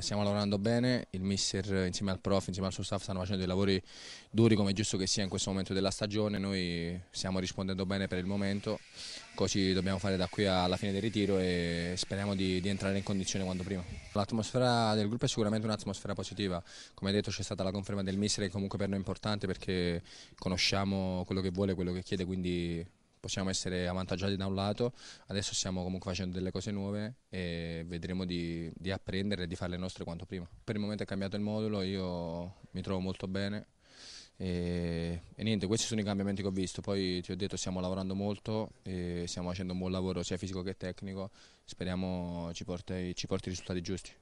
Stiamo lavorando bene, il mister insieme al prof, insieme al suo staff stanno facendo dei lavori duri come è giusto che sia in questo momento della stagione, noi stiamo rispondendo bene per il momento, così dobbiamo fare da qui alla fine del ritiro e speriamo di, di entrare in condizione quanto prima. L'atmosfera del gruppo è sicuramente un'atmosfera positiva, come detto c'è stata la conferma del mister che comunque per noi è importante perché conosciamo quello che vuole, quello che chiede, quindi possiamo essere avvantaggiati da un lato, adesso stiamo comunque facendo delle cose nuove e vedremo di, di apprendere e di fare le nostre quanto prima. Per il momento è cambiato il modulo, io mi trovo molto bene. E, e, niente, questi sono i cambiamenti che ho visto. Poi ti ho detto, stiamo lavorando molto, e stiamo facendo un buon lavoro sia fisico che tecnico. Speriamo ci porti, ci porti i risultati giusti.